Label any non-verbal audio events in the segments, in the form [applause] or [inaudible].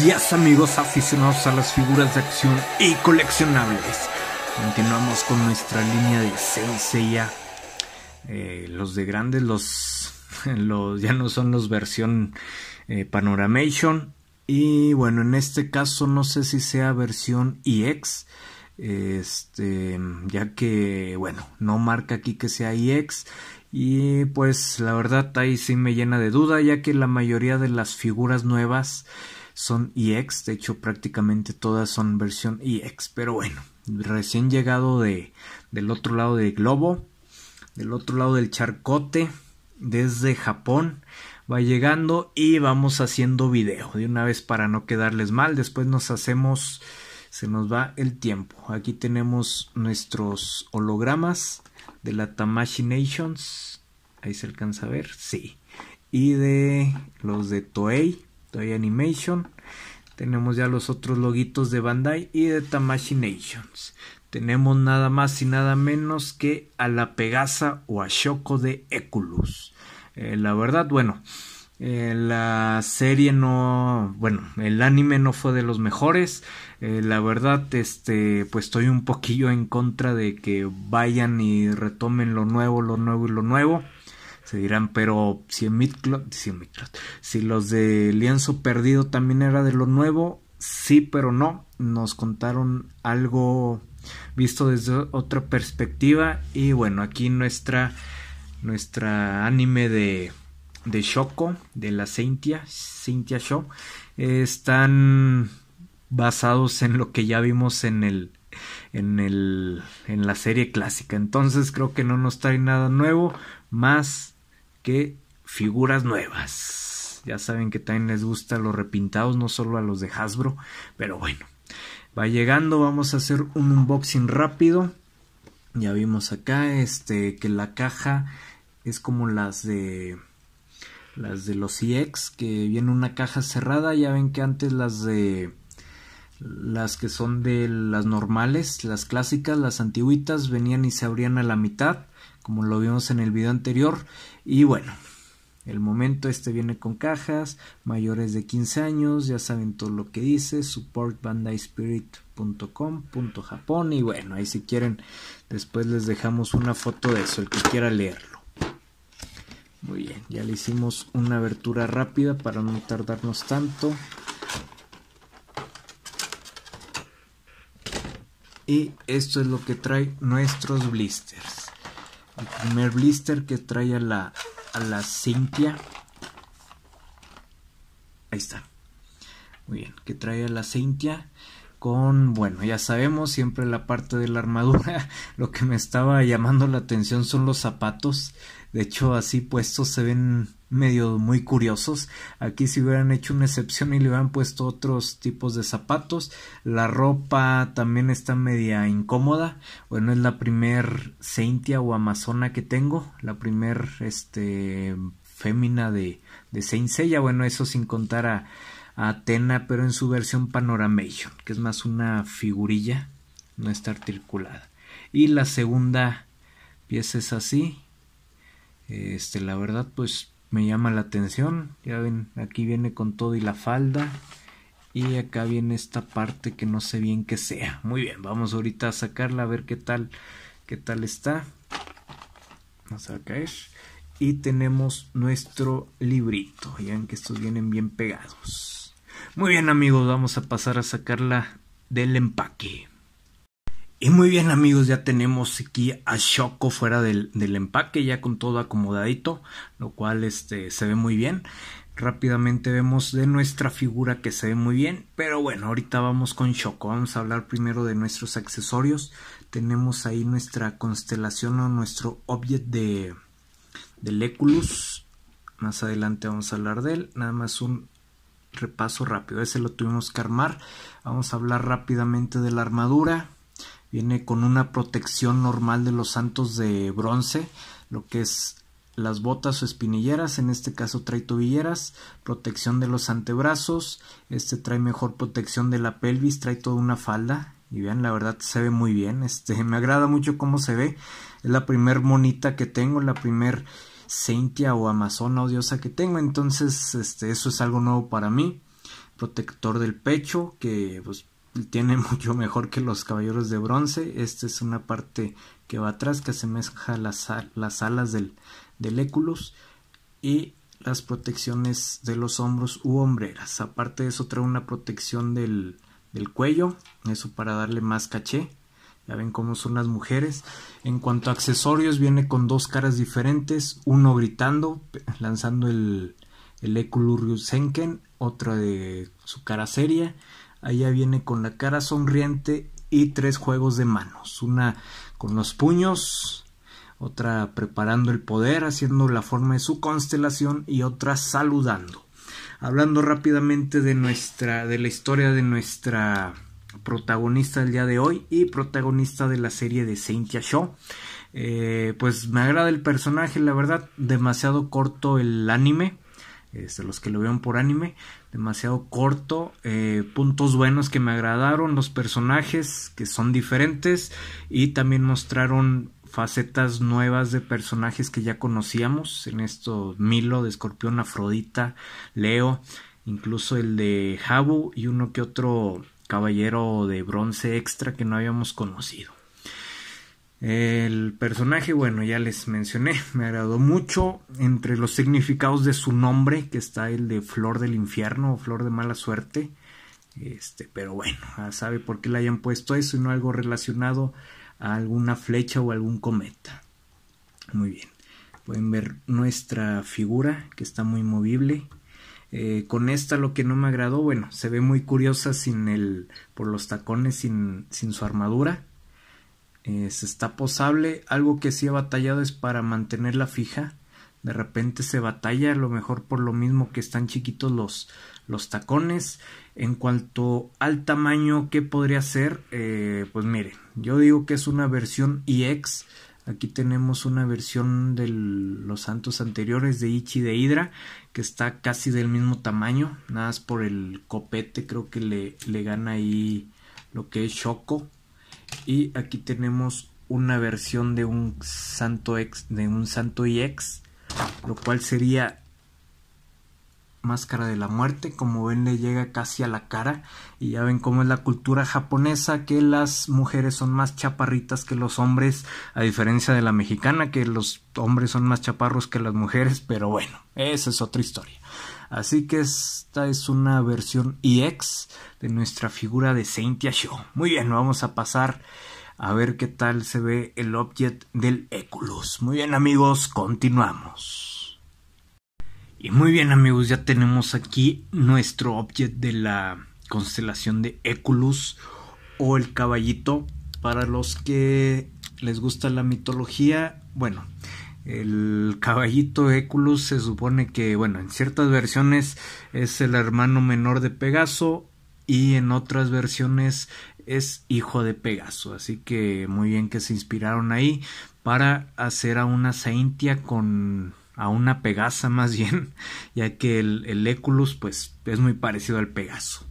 días amigos aficionados a las figuras de acción y coleccionables. Continuamos con nuestra línea de Senseiya. ya eh, los de grandes, los, [laughs] los, ya no son los versión eh, Panoramation. Y bueno, en este caso no sé si sea versión EX. Este, ya que, bueno, no marca aquí que sea EX. Y pues la verdad ahí sí me llena de duda, ya que la mayoría de las figuras nuevas son EX, de hecho prácticamente todas son versión EX, pero bueno, recién llegado de, del otro lado del globo, del otro lado del charcote, desde Japón, va llegando y vamos haciendo video de una vez para no quedarles mal, después nos hacemos, se nos va el tiempo, aquí tenemos nuestros hologramas de la Tamashi Nations, ahí se alcanza a ver, sí, y de los de Toei, Animation. Tenemos ya los otros loguitos de Bandai y de Tamashi Nations. Tenemos nada más y nada menos que a la Pegasa o a Shoko de Eculus. Eh, la verdad, bueno, eh, la serie no, bueno, el anime no fue de los mejores. Eh, la verdad, este, pues estoy un poquillo en contra de que vayan y retomen lo nuevo, lo nuevo y lo nuevo. Se dirán, pero si en si, los de Lienzo Perdido también era de lo nuevo, sí, pero no. Nos contaron algo visto desde otra perspectiva. Y bueno, aquí nuestra, nuestra anime de, de Shoko, de la Cintia Cynthia Show, están basados en lo que ya vimos en el en el en la serie clásica entonces creo que no nos trae nada nuevo más figuras nuevas. Ya saben que también les gusta los repintados, no solo a los de Hasbro, pero bueno. Va llegando, vamos a hacer un unboxing rápido. Ya vimos acá este que la caja es como las de las de los EX que viene una caja cerrada, ya ven que antes las de las que son de las normales, las clásicas, las antiguitas venían y se abrían a la mitad como lo vimos en el video anterior. Y bueno, el momento este viene con cajas, mayores de 15 años, ya saben todo lo que dice, supportbandaispirit.com.japón y bueno, ahí si quieren después les dejamos una foto de eso, el que quiera leerlo. Muy bien, ya le hicimos una abertura rápida para no tardarnos tanto. Y esto es lo que trae nuestros blisters. El primer blister que trae a la, a la Cintia. Ahí está. Muy bien, que trae a la Cintia con, bueno, ya sabemos, siempre la parte de la armadura, [laughs] lo que me estaba llamando la atención son los zapatos, de hecho así puestos se ven medio muy curiosos. Aquí si hubieran hecho una excepción y le hubieran puesto otros tipos de zapatos. La ropa también está media incómoda. Bueno, es la primer Cintia o Amazona que tengo. La primer este fémina de, de Bueno, eso sin contar a, Atena, pero en su versión Panoramation, que es más una figurilla, no está articulada. Y la segunda pieza es así. Este, la verdad, pues me llama la atención. Ya ven, aquí viene con todo y la falda. Y acá viene esta parte que no sé bien qué sea. Muy bien, vamos ahorita a sacarla a ver qué tal, qué tal está. Vamos a caer. Y tenemos nuestro librito. Vean que estos vienen bien pegados. Muy bien amigos, vamos a pasar a sacarla del empaque. Y muy bien amigos, ya tenemos aquí a Shoko fuera del, empaque, ya con todo acomodadito, lo cual este, se ve muy bien. Rápidamente vemos de nuestra figura que se ve muy bien, pero bueno, ahorita vamos con Shoko, vamos a hablar primero de nuestros accesorios. Tenemos ahí nuestra constelación o nuestro object de, de Leculus. Más adelante vamos a hablar de él, nada más un repaso rápido, ese lo tuvimos que armar. Vamos a hablar rápidamente de la armadura Viene con una protección normal de los santos de bronce, lo que es las botas o espinilleras, en este caso trae tobilleras, protección de los antebrazos, este trae mejor protección de la pelvis, trae toda una falda y vean, la verdad se ve muy bien, este [laughs] me agrada mucho cómo se ve, es la primer monita que tengo, la primer Cintia o Amazona odiosa que tengo, entonces este eso es algo nuevo para mí. Protector del pecho que pues tiene [laughs] mucho mejor que los caballeros de bronce. Esta es una parte que va atrás, que asemeja las, las alas del, del y las protecciones de los hombros u hombreras. Aparte de eso, trae una protección del, del cuello, eso para darle más caché. Ya ven cómo son las mujeres. En cuanto a accesorios, viene con dos caras diferentes: uno gritando, lanzando el, el Eculus otra de su cara seria Allá viene con la cara sonriente y tres juegos de manos. Una con los puños, otra preparando el poder, haciendo la forma de su constelación y otra saludando. Hablando rápidamente de nuestra, de la historia de nuestra protagonista del día de hoy y protagonista de la serie de Saintia Show. Eh, pues me agrada el personaje, la verdad, demasiado corto el anime. Eh, los que lo vean por anime, demasiado corto. Eh, puntos buenos que me agradaron, los personajes que son diferentes y también mostraron facetas nuevas de personajes que ya conocíamos en esto Milo de Escorpión, Afrodita, Leo, incluso el de Jabu y uno que otro caballero de bronce extra que no habíamos conocido. El personaje, bueno, ya les mencioné, [laughs] me agradó mucho. Entre los significados de su nombre, que está el de Flor del Infierno o Flor de Mala Suerte. Este, pero bueno, ah, sabe por qué le hayan puesto eso y no algo relacionado a alguna flecha o algún cometa. Muy bien. Pueden ver nuestra figura que está muy movible. Eh, con esta lo que no me agradó, bueno, se ve muy curiosa sin el, por los tacones, sin, sin su armadura eh, está posable. Algo que sí ha batallado es para mantenerla fija. De repente se batalla, a lo mejor por lo mismo que están chiquitos los, los tacones. En cuanto al tamaño, ¿qué podría ser? Eh, pues mire yo digo que es una versión EX. Aquí tenemos una versión de los santos anteriores de Ichi de Hydra, que está casi del mismo tamaño, nada más por el copete, creo que le, le gana ahí lo que es Choco y aquí tenemos una versión de un santo ex, de un santo y ex, lo cual sería máscara de la muerte, como ven le llega casi a la cara y ya ven cómo es la cultura japonesa que las mujeres son más chaparritas que los hombres, a diferencia de la mexicana que los hombres son más chaparros que las mujeres, pero bueno, esa es otra historia. Así que esta es una versión EX de nuestra figura de Saint Show. Muy bien, vamos a pasar a ver qué tal se ve el objeto del Eculus. Muy bien amigos, continuamos. Y muy bien amigos, ya tenemos aquí nuestro objeto de la constelación de Eculus o el caballito para los que les gusta la mitología. Bueno, el caballito Éculus se supone que, bueno, en ciertas versiones es el hermano menor de Pegaso y en otras versiones es hijo de Pegaso. Así que muy bien que se inspiraron ahí para hacer a una Saintia con a una Pegasa más bien, [laughs] ya que el, Éculus pues es muy parecido al Pegaso.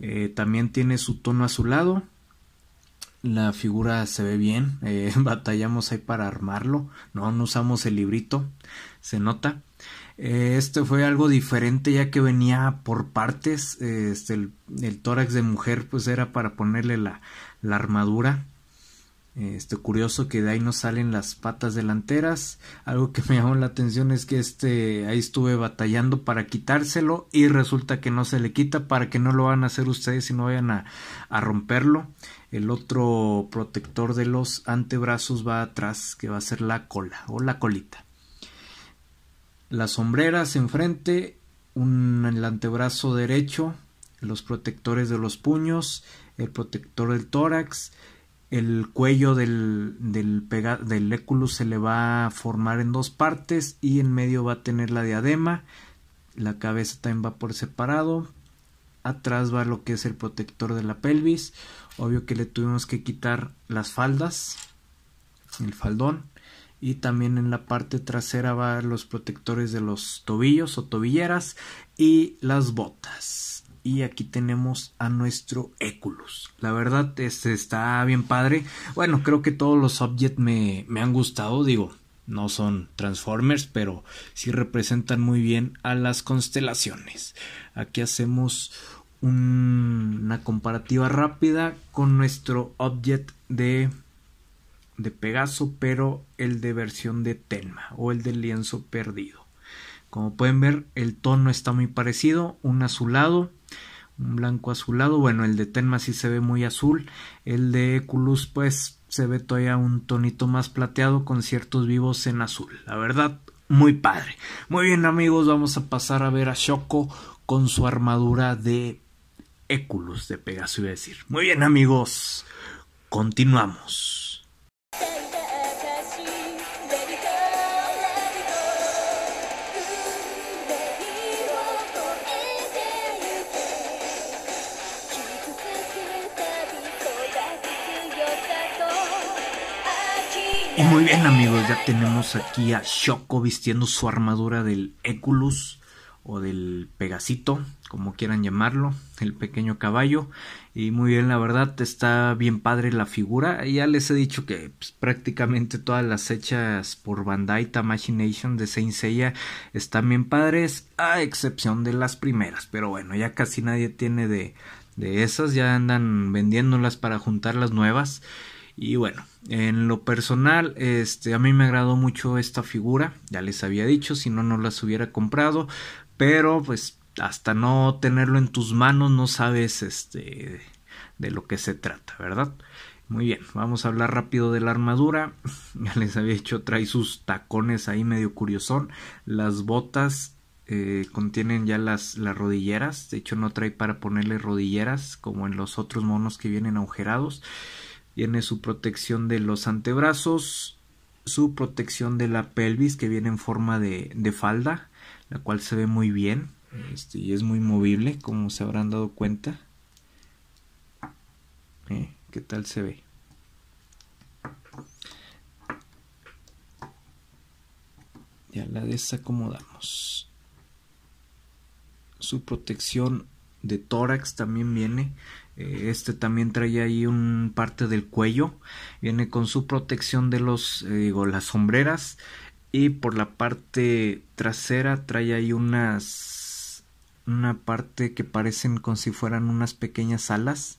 Eh, también tiene su tono azulado, la figura se ve bien, eh, [laughs] batallamos ahí para armarlo, no, usamos el librito, se nota. Eh, este fue algo diferente ya que venía por partes, eh, este, el, el, tórax de mujer pues era para ponerle la, la armadura este curioso que de ahí no salen las patas delanteras. Algo que me llamó la atención es que este ahí estuve batallando para quitárselo y resulta que no se le quita para que no lo van a hacer ustedes y no vayan a, romperlo. El otro protector de los antebrazos va atrás, que va a ser la cola o la colita. Las sombreras enfrente, un, el antebrazo derecho, los protectores de los puños, el protector del tórax, el cuello del, del, del se le va a formar en dos partes y en medio va a tener la diadema, la cabeza también va por separado, atrás va lo que es el protector de la pelvis, obvio que le tuvimos que quitar las faldas, el faldón, y también en la parte trasera va los protectores de los tobillos o tobilleras y las botas y aquí tenemos a nuestro Eculus. La verdad, este está bien padre. Bueno, creo que todos los objetos me, han gustado, digo, no son Transformers, pero sí representan muy bien a las constelaciones. Aquí hacemos una comparativa rápida con nuestro Object de, de Pegaso, pero el de versión de Tenma o el del lienzo perdido. Como pueden ver, el tono está muy parecido, un azulado, un blanco azulado. Bueno, el de Tenma sí se ve muy azul. El de Eculus pues, se ve todavía un tonito más plateado con ciertos vivos en azul. La verdad, muy padre. Muy bien, amigos, vamos a pasar a ver a Shoko con su armadura de Eculus, de Pegaso, iba a decir. Muy bien, amigos, continuamos. Y muy bien amigos, ya tenemos aquí a Shoko vistiendo su armadura del Eculus o del Pegasito, como quieran llamarlo, el pequeño caballo. Y muy bien, la verdad, está bien padre la figura. Ya les he dicho que pues, prácticamente todas las hechas por Bandai Machination de Saint Seiya están bien padres, a excepción de las primeras. Pero bueno, ya casi nadie tiene de, de esas, ya andan vendiéndolas para juntar las nuevas. Y bueno, en lo personal, este, a mí me agradó mucho esta figura, ya les había dicho, si no, no las hubiera comprado, pero pues hasta no tenerlo en tus manos no sabes este, de lo que se trata, ¿verdad? Muy bien, vamos a hablar rápido de la armadura. [laughs] Ya les había dicho, trae sus tacones ahí medio curiosón. Las botas eh, contienen ya las, las rodilleras. De hecho, no trae para ponerle rodilleras como en los otros monos que vienen agujerados. Tiene su protección de los antebrazos, su protección de la pelvis que viene en forma de, falda, la cual se ve muy bien este, y es muy movible, como se habrán dado cuenta. Eh, ¿Qué tal se ve? Ya la desacomodamos. Su protección de tórax también viene eh, este también trae ahí un parte del cuello. Viene con su protección de los, eh, digo, las sombreras. Y por la parte trasera trae ahí unas, una parte que parecen como si fueran unas pequeñas alas.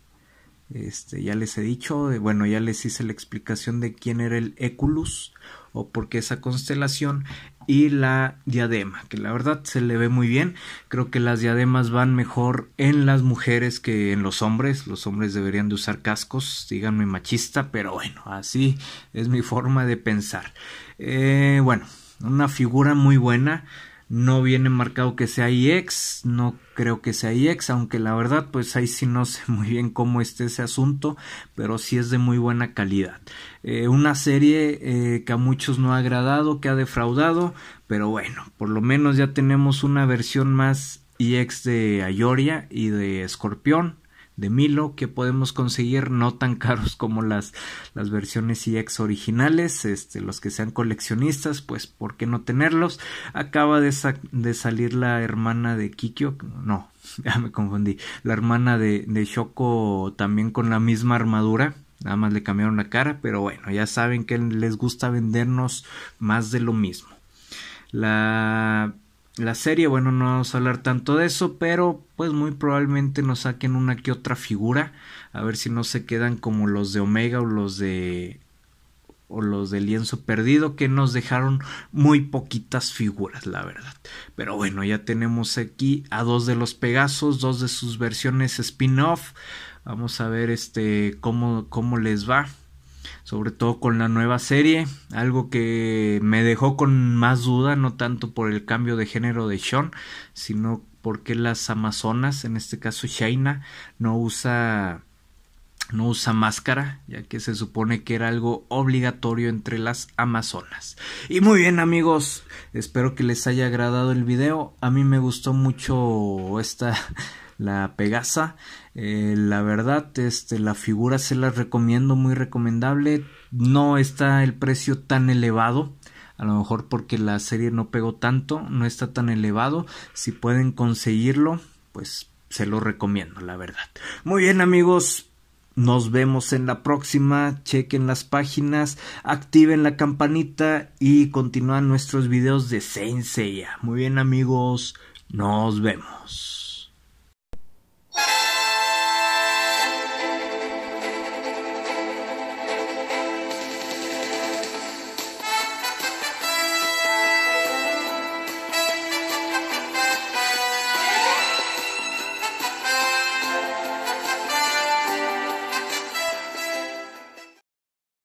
Este, ya les he dicho, eh, bueno, ya les hice la explicación de quién era el Eculus o por qué esa constelación y la diadema, que la verdad se le ve muy bien. Creo que las diademas van mejor en las mujeres que en los hombres. Los hombres deberían de usar cascos, díganme machista, pero bueno, así es mi forma de pensar. Eh, bueno, una figura muy buena no viene marcado que sea IX, no creo que sea IX, aunque la verdad pues ahí sí no [laughs] sé muy bien cómo esté ese asunto, pero sí es de muy buena calidad. Eh, una serie eh, que a muchos no ha agradado, que ha defraudado, pero bueno, por lo menos ya tenemos una versión más IX de Ayoria y de Escorpión, de Milo que podemos conseguir no tan caros como las, las versiones EX originales, este, los que sean coleccionistas, pues por qué no tenerlos. Acaba de, de salir la hermana de Kikyo, no, [laughs] ya me confundí, la hermana de, de Shoko también con la misma armadura, Nada más le cambiaron la cara, pero bueno, ya saben que les gusta vendernos más de lo mismo. La la serie. Bueno, no vamos a hablar tanto de eso, pero pues muy probablemente nos saquen una que otra figura. A ver si no se quedan como los de Omega o los de o los de lienzo perdido que nos dejaron muy poquitas figuras la verdad pero bueno ya tenemos aquí a dos de los pegasos dos de sus versiones spin-off vamos a ver este cómo, cómo les va sobre todo con la nueva serie, algo que me dejó con más duda, no tanto por el cambio de género de Sean, sino porque las amazonas, en este caso Shaina, no usa no usa máscara, ya que se supone que era algo obligatorio entre las amazonas. Y muy bien amigos, espero que les haya agradado el video. A mí me gustó mucho esta la Pegasa. Eh, la verdad, este, la figura se la recomiendo, muy recomendable. No está el precio tan elevado. A lo mejor porque la serie no pegó tanto, no está tan elevado. Si pueden conseguirlo, pues se lo recomiendo, la verdad. Muy bien amigos, nos vemos en la próxima. Chequen las páginas, activen la campanita y continúan nuestros videos de Sensei. Muy bien, amigos, nos vemos.